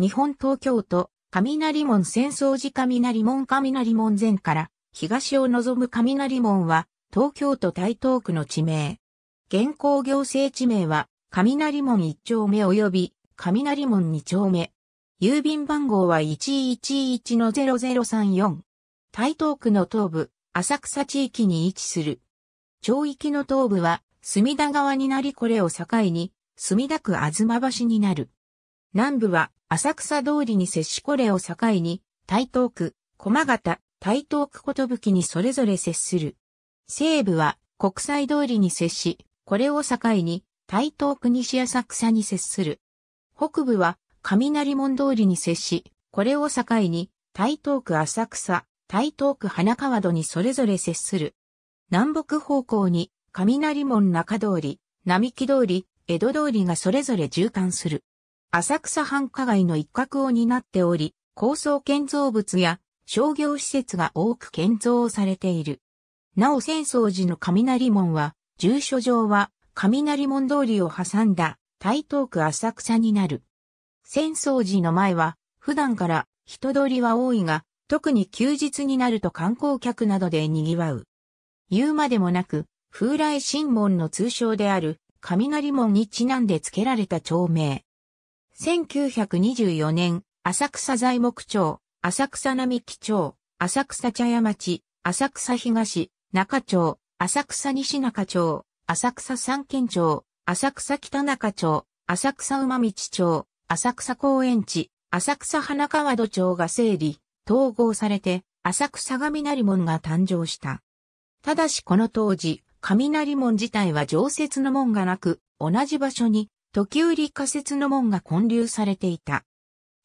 日本東京都、雷門戦争時雷門雷門前から東を望む雷門は東京都台東区の地名。現行行政地名は雷門1丁目及び雷門2丁目。郵便番号は111-0034。台東区の東部、浅草地域に位置する。町域の東部は隅田川になりこれを境に、墨田区東橋になる。南部は浅草通りに接しこれを境に、台東区、駒形、台東区寿にそれぞれ接する。西部は国際通りに接し、これを境に、台東区西浅草に接する。北部は雷門通りに接し、これを境に、台東区浅草、台東区花川戸にそれぞれ接する。南北方向に、雷門中通り、並木通り、江戸通りがそれぞれ縦貫する。浅草繁華街の一角を担っており、高層建造物や商業施設が多く建造されている。なお浅草寺の雷門は、住所上は雷門通りを挟んだ台東区浅草になる。浅草寺の前は、普段から人通りは多いが、特に休日になると観光客などで賑わう。言うまでもなく、風来神門の通称である雷門にちなんで付けられた町名。1924年、浅草材木町、浅草並木町、浅草茶屋町、浅草東、中町、浅草西中町、浅草三軒町、浅草北中町、浅草馬道町、浅草公園地、浅草花川戸町が整理、統合されて、浅草雷門が誕生した。ただしこの当時、雷門自体は常設の門がなく、同じ場所に時売仮設の門が混流されていた。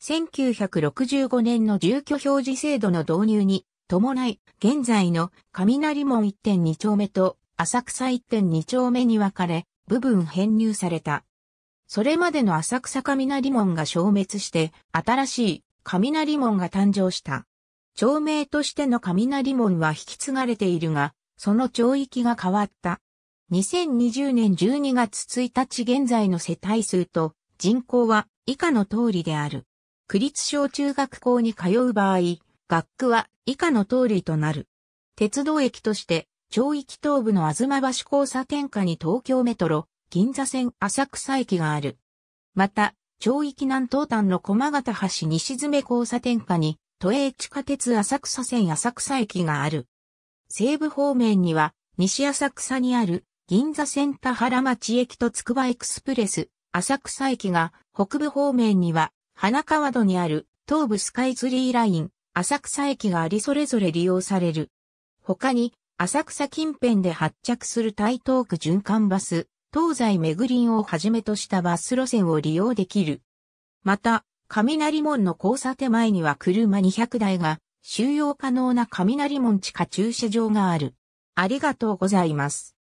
1965年の住居表示制度の導入に伴い、現在の雷門1.2丁目と浅草1.2丁目に分かれ、部分編入された。それまでの浅草雷門が消滅して、新しい雷門が誕生した。町名としての雷門は引き継がれているが、その町域が変わった。2020年12月1日現在の世帯数と人口は以下の通りである。区立小中学校に通う場合、学区は以下の通りとなる。鉄道駅として、町域東部の東橋交差点下に東京メトロ、銀座線浅草駅がある。また、町域南東端の駒形橋西詰交差点下に、都営地下鉄浅草線浅草駅がある。西部方面には、西浅草にある銀座線田原町駅とつくばエクスプレス、浅草駅が北部方面には花川戸にある東武スカイツリーライン、浅草駅がありそれぞれ利用される。他に浅草近辺で発着する台東区循環バス、東西めぐりんをはじめとしたバス路線を利用できる。また、雷門の交差点前には車200台が収容可能な雷門地下駐車場がある。ありがとうございます。